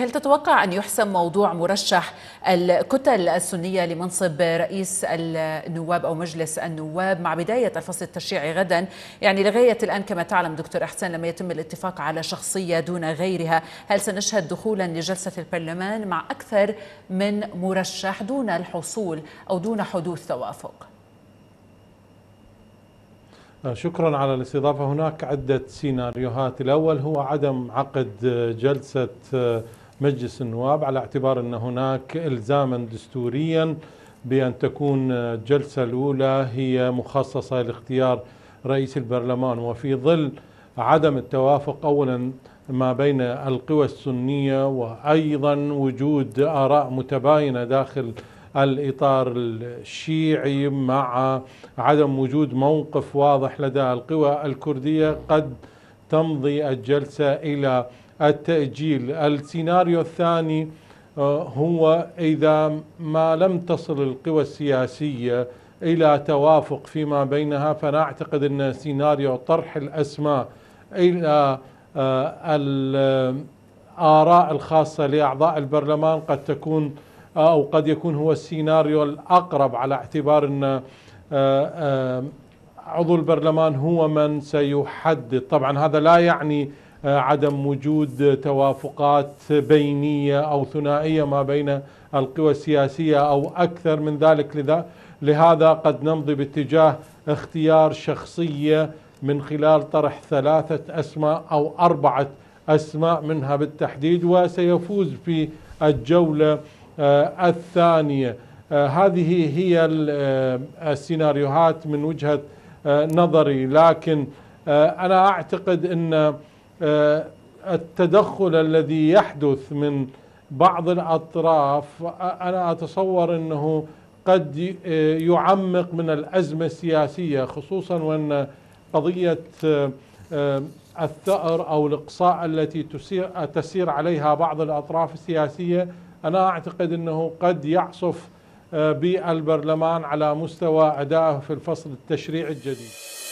هل تتوقع أن يحسم موضوع مرشح الكتل السنية لمنصب رئيس النواب أو مجلس النواب مع بداية الفصل التشريعي غدا يعني لغاية الآن كما تعلم دكتور أحسان لما يتم الاتفاق على شخصية دون غيرها هل سنشهد دخولا لجلسة البرلمان مع أكثر من مرشح دون الحصول أو دون حدوث توافق؟ آه، شكرا على الاستضافة هناك عدة سيناريوهات الأول هو عدم عقد جلسة آه، مجلس النواب على اعتبار أن هناك إلزاما دستوريا بأن تكون الجلسة الأولى هي مخصصة لاختيار رئيس البرلمان وفي ظل عدم التوافق أولا ما بين القوى السنية وأيضا وجود آراء متباينة داخل الإطار الشيعي مع عدم وجود موقف واضح لدى القوى الكردية قد تمضي الجلسة إلى التأجيل السيناريو الثاني آه، هو إذا ما لم تصل القوى السياسية إلى توافق فيما بينها فأنا أعتقد أن سيناريو طرح الأسماء إلى آه، الآراء آه، الخاصة لأعضاء البرلمان قد تكون أو قد يكون هو السيناريو الأقرب على اعتبار أن عضو البرلمان هو من سيحدد طبعا هذا لا يعني آه، عدم وجود توافقات بينية أو ثنائية ما بين القوى السياسية أو أكثر من ذلك لذا لهذا قد نمضي باتجاه اختيار شخصية من خلال طرح ثلاثة أسماء أو أربعة أسماء منها بالتحديد وسيفوز في الجولة آه، الثانية آه، هذه هي السيناريوهات من وجهة نظري لكن أنا أعتقد أن آه، التدخل الذي يحدث من بعض الأطراف أنا أتصور أنه قد آه، يعمق من الأزمة السياسية خصوصا وأن قضية آه، الثأر أو الإقصاء التي تسير, تسير عليها بعض الأطراف السياسية أنا أعتقد أنه قد يعصف بالبرلمان على مستوى أدائه في الفصل التشريعي الجديد